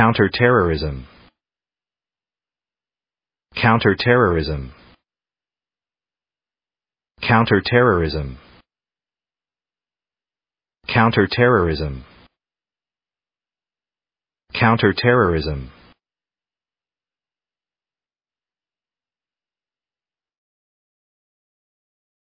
Counterterrorism Counterterrorism Counterterrorism Counterterrorism Counterterrorism